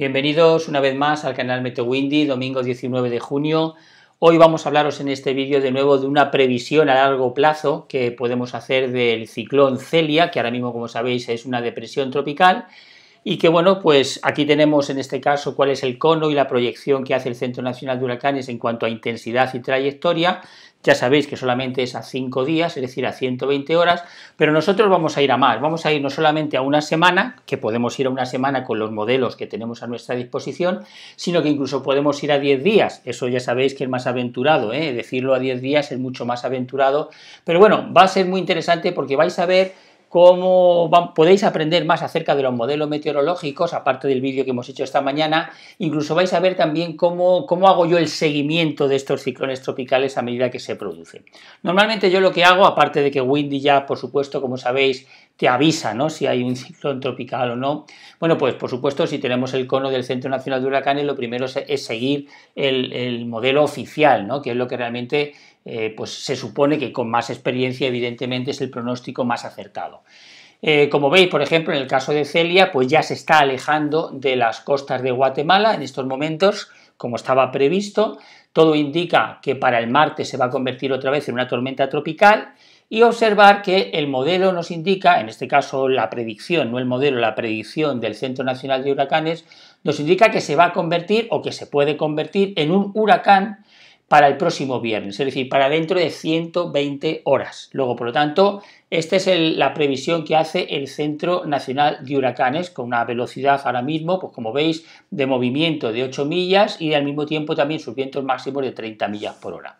Bienvenidos una vez más al canal Windy, domingo 19 de junio. Hoy vamos a hablaros en este vídeo de nuevo de una previsión a largo plazo que podemos hacer del ciclón Celia, que ahora mismo como sabéis es una depresión tropical y que bueno, pues aquí tenemos en este caso cuál es el cono y la proyección que hace el Centro Nacional de Huracanes en cuanto a intensidad y trayectoria. Ya sabéis que solamente es a 5 días, es decir, a 120 horas, pero nosotros vamos a ir a más, vamos a ir no solamente a una semana, que podemos ir a una semana con los modelos que tenemos a nuestra disposición, sino que incluso podemos ir a 10 días, eso ya sabéis que es más aventurado, ¿eh? decirlo a 10 días es mucho más aventurado, pero bueno, va a ser muy interesante porque vais a ver cómo podéis aprender más acerca de los modelos meteorológicos, aparte del vídeo que hemos hecho esta mañana. Incluso vais a ver también cómo, cómo hago yo el seguimiento de estos ciclones tropicales a medida que se producen. Normalmente yo lo que hago, aparte de que Windy ya, por supuesto, como sabéis, te avisa si hay un ciclón tropical o no. Bueno, pues por supuesto, si tenemos el cono del Centro Nacional de Huracanes, lo primero es, seguir el, modelo oficial, ¿no? que es lo que realmente eh, pues se supone que con más experiencia, evidentemente, es el pronóstico más acertado. Eh, como veis, por ejemplo, en el caso de Celia, pues ya se está alejando de las costas de Guatemala en estos momentos, como estaba previsto. Todo indica que para el martes se va a convertir otra vez en una tormenta tropical y observar que el modelo nos indica, en este caso la predicción, no el modelo, la predicción del Centro Nacional de Huracanes, nos indica que se va a convertir o que se puede convertir en un huracán para el próximo viernes, es decir, para dentro de 120 horas. Luego, por lo tanto, esta es la previsión que hace el Centro Nacional de Huracanes, con una velocidad ahora mismo, pues como veis, de movimiento de 8 millas y al mismo tiempo también sus vientos máximos de 30 millas por hora.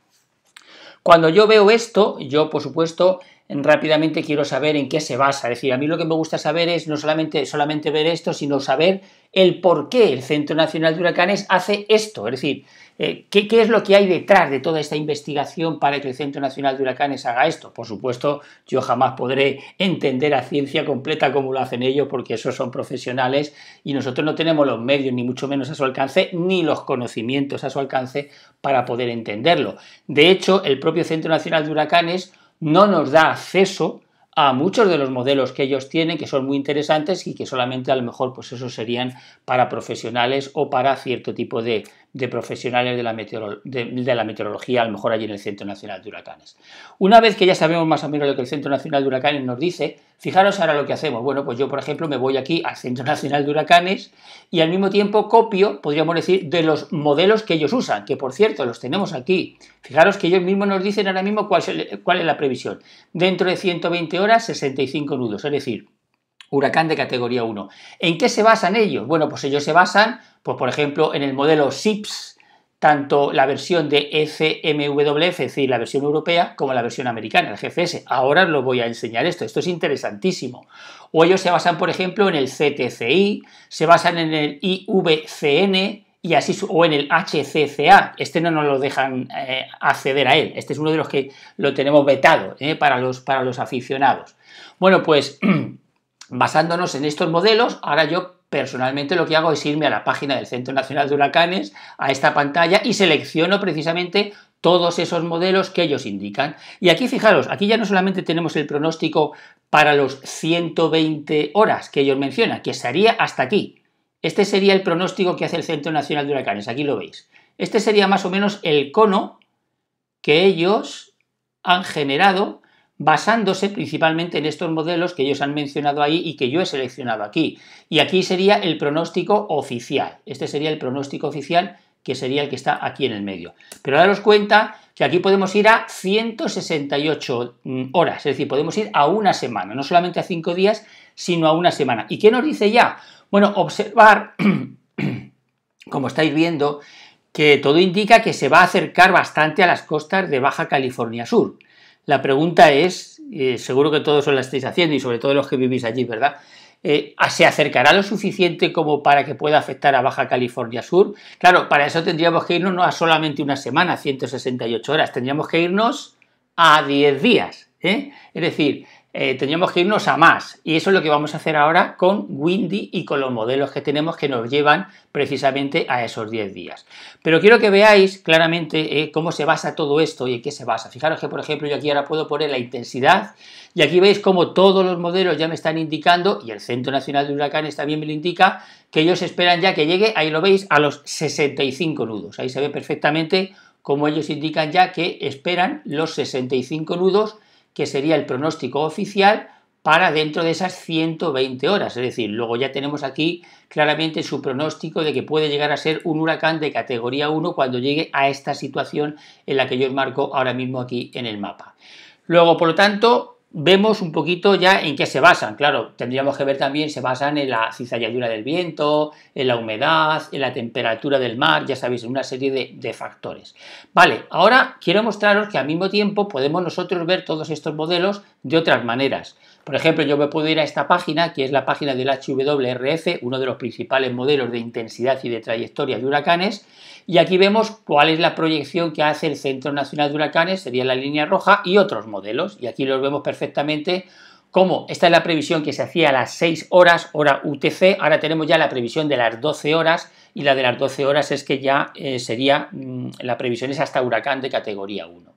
Cuando yo veo esto, yo por supuesto rápidamente quiero saber en qué se basa. Es decir, a mí lo que me gusta saber es no solamente, solamente ver esto, sino saber el por qué el Centro Nacional de Huracanes hace esto. Es decir, eh, ¿qué, ¿Qué es lo que hay detrás de toda esta investigación para que el Centro Nacional de Huracanes haga esto? Por supuesto, yo jamás podré entender a ciencia completa cómo lo hacen ellos, porque esos son profesionales y nosotros no tenemos los medios, ni mucho menos a su alcance, ni los conocimientos a su alcance para poder entenderlo. De hecho, el propio Centro Nacional de Huracanes no nos da acceso a muchos de los modelos que ellos tienen, que son muy interesantes y que solamente a lo mejor pues esos serían para profesionales o para cierto tipo de, de profesionales de la, meteorología, a lo mejor allí en el Centro Nacional de Huracanes. Una vez que ya sabemos más o menos lo que el Centro Nacional de Huracanes nos dice, fijaros ahora lo que hacemos. Bueno, pues yo, por ejemplo, me voy aquí al Centro Nacional de Huracanes y al mismo tiempo copio, podríamos decir, de los modelos que ellos usan, que por cierto los tenemos aquí. Fijaros que ellos mismos nos dicen ahora mismo cuál es la previsión. Dentro de 120 horas, 65 nudos, es decir, huracán de categoría 1. ¿En qué se basan ellos? Bueno, pues ellos se basan, pues, por ejemplo, en el modelo SIPS, tanto la versión de FMWF, es decir, la versión europea, como la versión americana, el GFS. Ahora os lo voy a enseñar esto, esto es interesantísimo. O ellos se basan, por ejemplo, en el CTCI, se basan en el IVCN, y así o en el HCCA. Este no nos lo dejan eh, acceder a él. Este es uno de los que lo tenemos vetado eh, para, los, para los aficionados. Bueno, pues basándonos en estos modelos, ahora yo personalmente lo que hago es irme a la página del Centro Nacional de Huracanes, a esta pantalla, y selecciono precisamente todos esos modelos que ellos indican. Y aquí fijaros, aquí ya no solamente tenemos el pronóstico para los 120 horas que ellos mencionan, que sería hasta aquí. Este sería el pronóstico que hace el Centro Nacional de Huracanes, aquí lo veis. Este sería más o menos el cono que ellos han generado basándose principalmente en estos modelos que ellos han mencionado ahí y que yo he seleccionado aquí. Y aquí sería el pronóstico oficial. Este sería el pronóstico oficial que sería el que está aquí en el medio. Pero daros cuenta que aquí podemos ir a 168 mm, horas, es decir, podemos ir a una semana, no solamente a cinco días, sino a una semana. ¿Y qué nos dice ya? Bueno, observar, como estáis viendo, que todo indica que se va a acercar bastante a las costas de Baja California Sur. La pregunta es, eh, seguro que todos os la estáis haciendo y sobre todo los que vivís allí, ¿verdad? Eh, ¿Se acercará lo suficiente como para que pueda afectar a Baja California Sur? Claro, para eso tendríamos que irnos no a solamente una semana, 168 horas, tendríamos que irnos a 10 días. ¿eh? Es decir, eh, teníamos que irnos a más. Y eso es lo que vamos a hacer ahora con Windy y con los modelos que tenemos que nos llevan precisamente a esos 10 días. Pero quiero que veáis claramente eh, cómo se basa todo esto y en qué se basa. Fijaros que, por ejemplo, yo aquí ahora puedo poner la intensidad y aquí veis cómo todos los modelos ya me están indicando, y el Centro Nacional de Huracanes también me lo indica, que ellos esperan ya que llegue, ahí lo veis, a los 65 nudos. Ahí se ve perfectamente cómo ellos indican ya que esperan los 65 nudos que sería el pronóstico oficial para dentro de esas 120 horas. Es decir, luego ya tenemos aquí claramente su pronóstico de que puede llegar a ser un huracán de categoría 1 cuando llegue a esta situación en la que yo os marco ahora mismo aquí en el mapa. Luego, por lo tanto, vemos un poquito ya en qué se basan. Claro, tendríamos que ver también, se basan en la cizalladura del viento, en la humedad, en la temperatura del mar, ya sabéis, en una serie de, factores. Vale, ahora quiero mostraros que al mismo tiempo podemos nosotros ver todos estos modelos de otras maneras. Por ejemplo, yo me puedo ir a esta página, que es la página del HWRF, uno de los principales modelos de intensidad y de trayectoria de huracanes, y aquí vemos cuál es la proyección que hace el Centro Nacional de Huracanes, sería la línea roja, y otros modelos, y aquí los vemos perfectamente como esta es la previsión que se hacía a las 6 horas, hora UTC, ahora tenemos ya la previsión de las 12 horas y la de las 12 horas es que ya eh, sería, mm, la previsión es hasta huracán de categoría 1.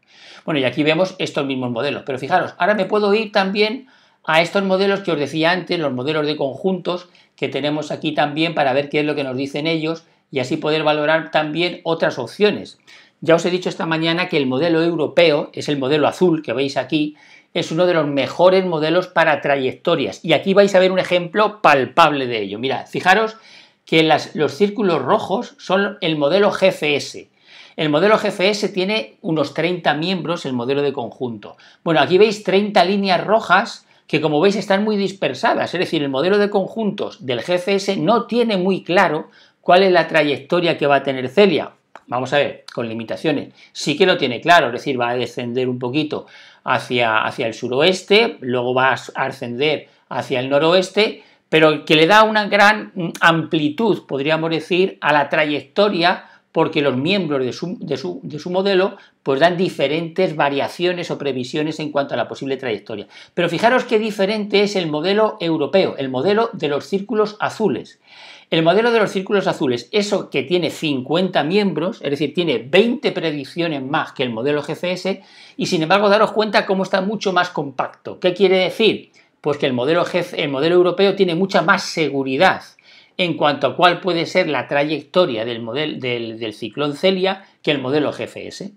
Bueno, y aquí vemos estos mismos modelos, pero fijaros, ahora me puedo ir también a estos modelos que os decía antes, los modelos de conjuntos que tenemos aquí también para ver qué es lo que nos dicen ellos y así poder valorar también otras opciones. Ya os he dicho esta mañana que el modelo europeo, es el modelo azul que veis aquí, es uno de los mejores modelos para trayectorias. Y aquí vais a ver un ejemplo palpable de ello. Mirad, fijaros que los círculos rojos son el modelo GFS. El modelo GFS tiene unos 30 miembros, el modelo de conjunto. Bueno, aquí veis 30 líneas rojas que como veis están muy dispersadas, es decir, el modelo de conjuntos del GFS no tiene muy claro cuál es la trayectoria que va a tener Celia. Vamos a ver, con limitaciones. Sí que lo tiene claro, es decir, va a descender un poquito hacia, hacia el suroeste, luego va a ascender hacia el noroeste, pero que le da una gran amplitud, podríamos decir, a la trayectoria porque los miembros de su, modelo pues dan diferentes variaciones o previsiones en cuanto a la posible trayectoria. Pero fijaros qué diferente es el modelo europeo, el modelo de los círculos azules. El modelo de los círculos azules, eso que tiene 50 miembros, es decir, tiene 20 predicciones más que el modelo GFS, y sin embargo daros cuenta cómo está mucho más compacto. ¿Qué quiere decir? Pues que el modelo, el modelo europeo tiene mucha más seguridad en cuanto a cuál puede ser la trayectoria del, modelo del, ciclón Celia que el modelo GFS.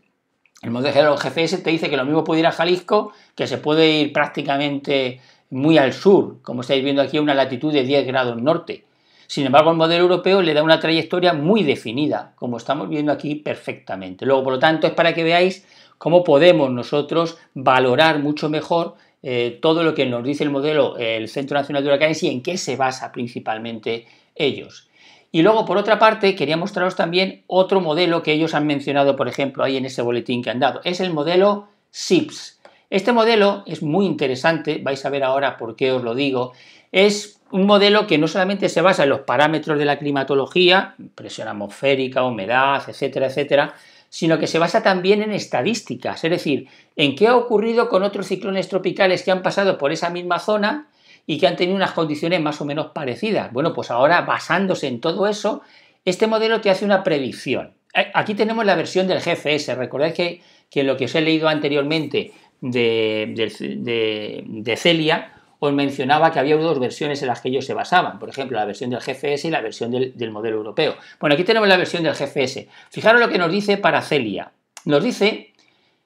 El modelo GFS te dice que lo mismo puede ir a Jalisco, que se puede ir prácticamente muy al sur, como estáis viendo aquí a una latitud de 10 grados norte. Sin embargo, el modelo europeo le da una trayectoria muy definida, como estamos viendo aquí perfectamente. Luego, por lo tanto, es para que veáis cómo podemos nosotros valorar mucho mejor eh, todo lo que nos dice el modelo, el Centro Nacional de Huracanes y en qué se basa principalmente ellos. Y luego, por otra parte, quería mostraros también otro modelo que ellos han mencionado, por ejemplo, ahí en ese boletín que han dado. Es el modelo SIPS. Este modelo es muy interesante, vais a ver ahora por qué os lo digo. Es un modelo que no solamente se basa en los parámetros de la climatología, presión atmosférica, humedad, etcétera, etcétera, sino que se basa también en estadísticas, es decir, en qué ha ocurrido con otros ciclones tropicales que han pasado por esa misma zona y que han tenido unas condiciones más o menos parecidas. Bueno, pues ahora basándose en todo eso, este modelo te hace una predicción. Eh, aquí tenemos la versión del GFS, recordad que, lo que os he leído anteriormente de Celia, os mencionaba que había dos versiones en las que ellos se basaban, por ejemplo, la versión del GFS y la versión del, modelo europeo. Bueno, aquí tenemos la versión del GFS. Fijaros lo que nos dice para Celia. Nos dice,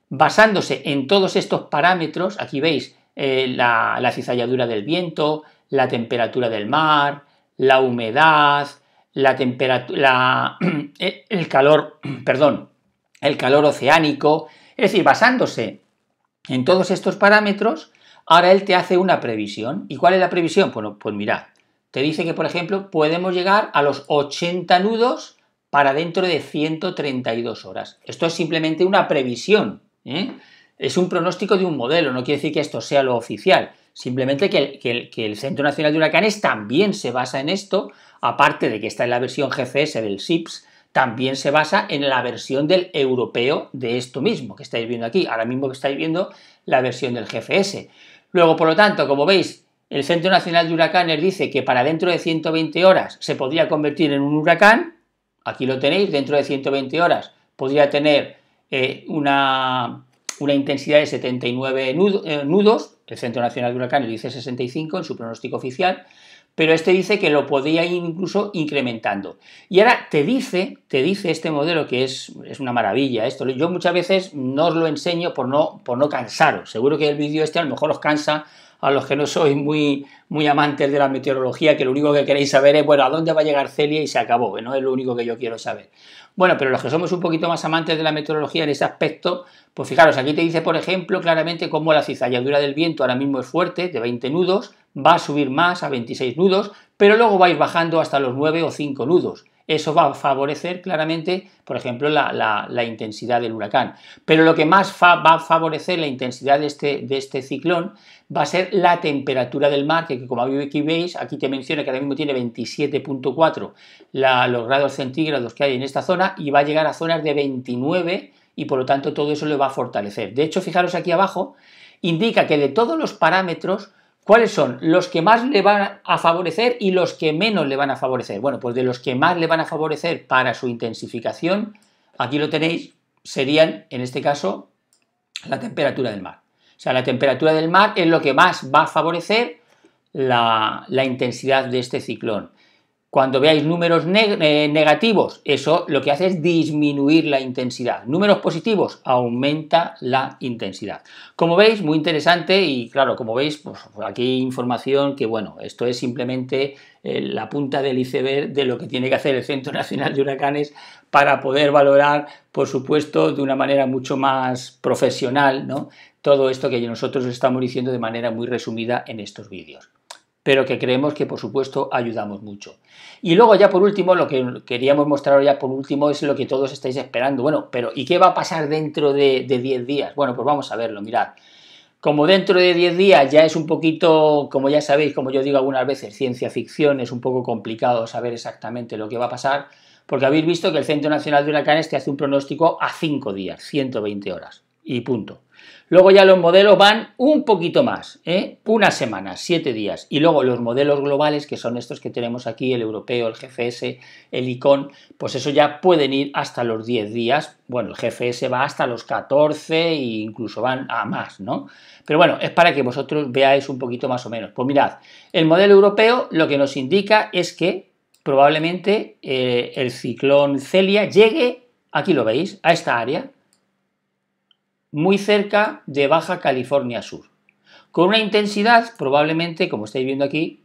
basándose en todos estos parámetros, aquí veis eh, la, la cizalladura del viento, la temperatura del mar, la humedad, la temperatura, el calor, perdón, el calor oceánico, es decir, basándose en todos estos parámetros, Ahora él te hace una previsión. ¿Y cuál es la previsión? Bueno, pues mirad, te dice que, por ejemplo, podemos llegar a los 80 nudos para dentro de 132 horas. Esto es simplemente una previsión. ¿eh? Es un pronóstico de un modelo, no quiere decir que esto sea lo oficial. Simplemente que el, Centro Nacional de Huracanes también se basa en esto, aparte de que está en la versión GFS del SIPS, también se basa en la versión del europeo de esto mismo que estáis viendo aquí. Ahora mismo que estáis viendo la versión del GFS. Luego, por lo tanto, como veis, el Centro Nacional de Huracanes dice que para dentro de 120 horas se podría convertir en un huracán. Aquí lo tenéis, dentro de 120 horas podría tener eh, una, una, intensidad de 79 eh, nudos. El Centro Nacional de Huracanes dice 65 en su pronóstico oficial pero este dice que lo podía ir incluso incrementando. Y ahora te dice, te dice este modelo que es, una maravilla. Esto yo muchas veces no os lo enseño por no, por no cansaros. Seguro que el vídeo este a lo mejor os cansa a los que no sois muy, muy amantes de la meteorología, que lo único que queréis saber es, bueno, ¿a dónde va a llegar Celia? Y se acabó, no es lo único que yo quiero saber. Bueno, pero los que somos un poquito más amantes de la meteorología en ese aspecto, pues fijaros, aquí te dice, por ejemplo, claramente cómo la cizalladura del viento ahora mismo es fuerte, de 20 nudos, va a subir más a 26 nudos, pero luego vais bajando hasta los 9 o 5 nudos eso va a favorecer claramente, por ejemplo, la, intensidad del huracán. Pero lo que más va a favorecer la intensidad este, de este, ciclón va a ser la temperatura del mar, que, que como aquí veis, aquí te menciona que ahora mismo tiene 27.4 los grados centígrados que hay en esta zona y va a llegar a zonas de 29 y por lo tanto todo eso le va a fortalecer. De hecho, fijaros aquí abajo, indica que de todos los parámetros, ¿Cuáles son los que más le van a favorecer y los que menos le van a favorecer? Bueno, pues de los que más le van a favorecer para su intensificación, aquí lo tenéis, serían, en este caso, la temperatura del mar. O sea, la temperatura del mar es lo que más va a favorecer la, la intensidad de este ciclón. Cuando veáis números eh, negativos, eso lo que hace es disminuir la intensidad. Números positivos, aumenta la intensidad. Como veis, muy interesante y claro, como veis, pues aquí información que bueno, esto es simplemente eh, la punta del iceberg de lo que tiene que hacer el Centro Nacional de Huracanes para poder valorar, por supuesto, de una manera mucho más profesional, ¿no? Todo esto que nosotros estamos diciendo de manera muy resumida en estos vídeos pero que creemos que por supuesto ayudamos mucho. Y luego ya por último, lo que queríamos mostrar ya por último es lo que todos estáis esperando. Bueno, pero ¿y qué va a pasar dentro de 10 días? Bueno, pues vamos a verlo, mirad. Como dentro de 10 días ya es un poquito, como ya sabéis, como yo digo algunas veces, ciencia ficción, es un poco complicado saber exactamente lo que va a pasar, porque habéis visto que el Centro Nacional de Huracanes te hace un pronóstico a 5 días, 120 horas, y punto. Luego ya los modelos van un poquito más, ¿eh? una semana, siete días. Y luego los modelos globales, que son estos que tenemos aquí, el europeo, el GFS, el ICON, pues eso ya pueden ir hasta los 10 días. Bueno, el GFS va hasta los 14 e incluso van a más, ¿no? Pero bueno, es para que vosotros veáis un poquito más o menos. Pues mirad, el modelo europeo lo que nos indica es que probablemente eh, el ciclón Celia llegue, aquí lo veis, a esta área, muy cerca de Baja California Sur, con una intensidad probablemente, como estáis viendo aquí,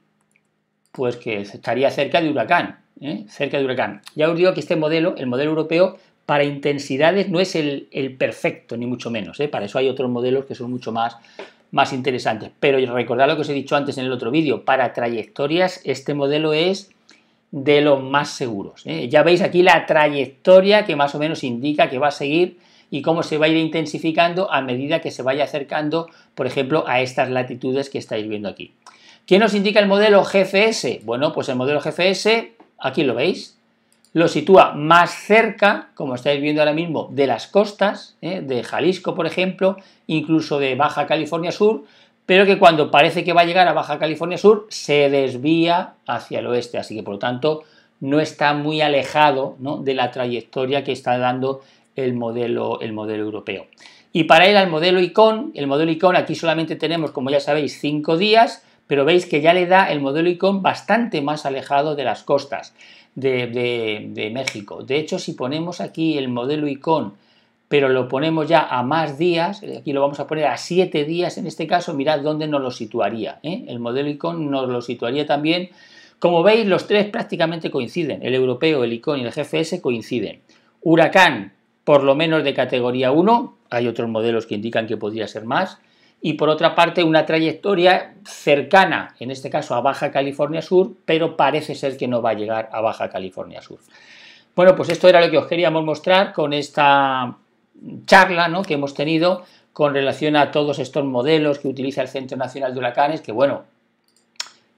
pues que estaría cerca de huracán, ¿eh? cerca de huracán. Ya os digo que este modelo, el modelo europeo, para intensidades no es el, perfecto, ni mucho menos. ¿eh? Para eso hay otros modelos que son mucho más, más interesantes. Pero recordad lo que os he dicho antes en el otro vídeo, para trayectorias este modelo es de los más seguros. ¿eh? Ya veis aquí la trayectoria que más o menos indica que va a seguir y cómo se va a ir intensificando a medida que se vaya acercando, por ejemplo, a estas latitudes que estáis viendo aquí. ¿Qué nos indica el modelo GFS? Bueno, pues el modelo GFS, aquí lo veis, lo sitúa más cerca, como estáis viendo ahora mismo, de las costas, ¿eh? de Jalisco, por ejemplo, incluso de Baja California Sur, pero que cuando parece que va a llegar a Baja California Sur se desvía hacia el oeste, así que por lo tanto no está muy alejado de la trayectoria que está dando el modelo, el modelo europeo. Y para ir al modelo ICON, el modelo ICON aquí solamente tenemos, como ya sabéis, cinco días, pero veis que ya le da el modelo ICON bastante más alejado de las costas de, México. De hecho, si ponemos aquí el modelo ICON, pero lo ponemos ya a más días, eh, aquí lo vamos a poner a 7 días en este caso, mirad dónde nos lo situaría. ¿eh? El modelo ICON nos lo situaría también. Como veis, los tres prácticamente coinciden, el europeo, el ICON y el GFS coinciden. Huracán por lo menos de categoría 1, hay otros modelos que indican que podría ser más, y por otra parte una trayectoria cercana, en este caso a Baja California Sur, pero parece ser que no va a llegar a Baja California Sur. Bueno, pues esto era lo que os queríamos mostrar con esta charla ¿no? que hemos tenido con relación a todos estos modelos que utiliza el Centro Nacional de Huracanes, que bueno,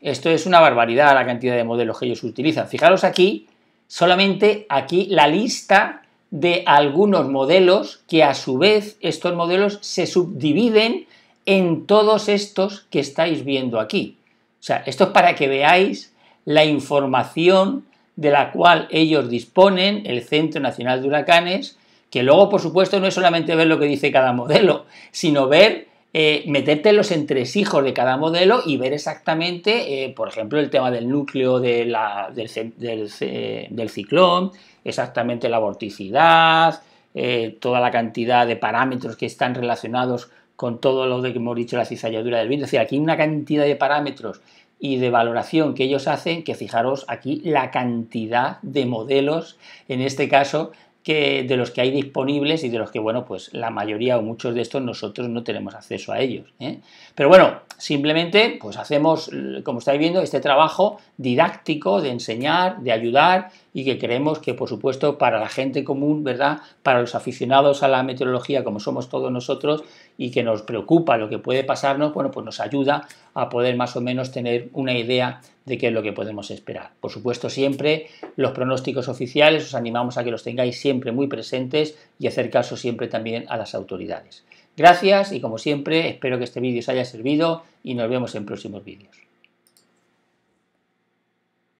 esto es una barbaridad la cantidad de modelos que ellos utilizan. Fijaros aquí, solamente aquí la lista de algunos modelos que a su vez estos modelos se subdividen en todos estos que estáis viendo aquí. O sea, esto es para que veáis la información de la cual ellos disponen, el Centro Nacional de Huracanes, que luego, por supuesto, no es solamente ver lo que dice cada modelo, sino ver eh, meterte en los entresijos de cada modelo y ver exactamente, eh, por ejemplo, el tema del núcleo del, ciclón, exactamente la vorticidad, eh, toda la cantidad de parámetros que están relacionados con todo lo de que hemos dicho, la cizalladura del viento. Es decir, aquí una cantidad de parámetros y de valoración que ellos hacen, que fijaros aquí la cantidad de modelos, en este caso de los que hay disponibles y de los que, bueno, pues la mayoría o muchos de estos nosotros no tenemos acceso a ellos. ¿eh? Pero bueno, simplemente pues hacemos, como estáis viendo, este trabajo didáctico de enseñar, de ayudar y que creemos que, por supuesto, para la gente común, ¿verdad? Para los aficionados a la meteorología, como somos todos nosotros, y que nos preocupa lo que puede pasarnos, bueno, pues nos ayuda a poder más o menos tener una idea de qué es lo que podemos esperar. Por supuesto, siempre los pronósticos oficiales, os animamos a que los tengáis siempre muy presentes y hacer caso siempre también a las autoridades. Gracias y como siempre, espero que este vídeo os haya servido y nos vemos en próximos vídeos.